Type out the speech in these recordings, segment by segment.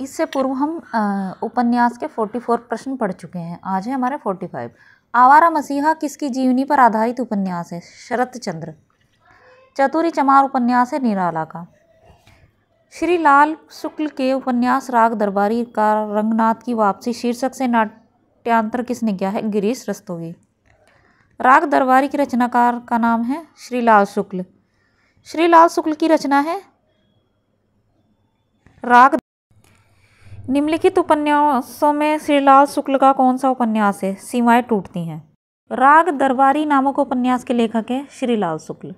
इससे पूर्व हम उपन्यास के 44 प्रश्न पढ़ चुके हैं आज है हमारे 45 आवारा मसीहा किसकी जीवनी पर आधारित उपन्यास है शरत चंद्र चतुरी चमार उपन्यास है निराला का श्री लाल शुक्ल के उपन्यास राग दरबारी का रंगनाथ की वापसी शीर्षक से नाट्यांतर किसने किया है गिरीश रस्तोगी राग दरबारी के रचनाकार का नाम है श्री लाल शुक्ल श्री लाल शुक्ल की रचना है राग निम्नलिखित उपन्यासों में श्रीलाल शुक्ल का कौन सा उपन्यास है सीमाएं टूटती हैं राग दरबारी नामक उपन्यास के लेखक हैं श्रीलाल शुक्ल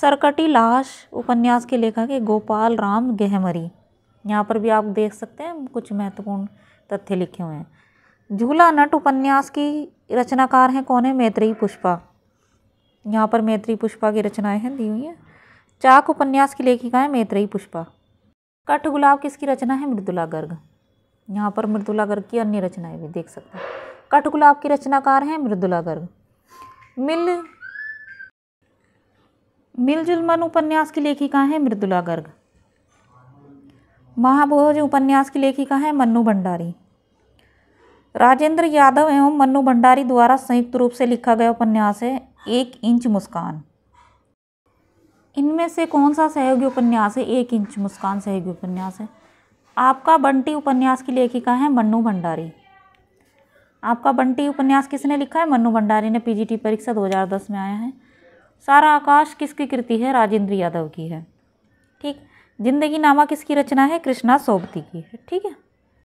सरकटी लाश उपन्यास के लेखक है गोपाल राम गहमरी यहाँ पर भी आप देख सकते हैं कुछ महत्वपूर्ण तथ्य लिखे हुए हैं झूला नट उपन्यास की रचनाकार हैं कौन है मैत्री पुष्पा यहाँ पर मैत्री पुष्पा की रचनाएं हैं दी हुई हैं चाक उपन्यास की लेखिका है मैत्री पुष्पा कठ गुलाब किसकी रचना है मृदुला गर्ग यहाँ पर मृदुला गर्ग की अन्य रचनाएं भी देख सकते हैं कठ गुलाब की रचनाकार हैं मृदुला गर्ग मिल मिलजुल मन उपन्यास की लेखिका हैं मृदुला गर्ग महाभोज उपन्यास की लेखिका हैं मन्नू भंडारी राजेंद्र यादव एवं मन्नू भंडारी द्वारा संयुक्त रूप से लिखा गया उपन्यास है एक इंच मुस्कान इनमें से कौन सा सहयोगी उपन्यास है एक इंच मुस्कान सहयोगी उपन्यास है आपका बंटी उपन्यास की लेखिका है मन्नू भंडारी आपका बंटी उपन्यास किसने लिखा है मन्नू भंडारी ने पीजीटी परीक्षा 2010 में आया है सारा आकाश किसकी कृति है राजेंद्र यादव की है ठीक जिंदगी नामा किसकी रचना है कृष्णा सोबती की है ठीक है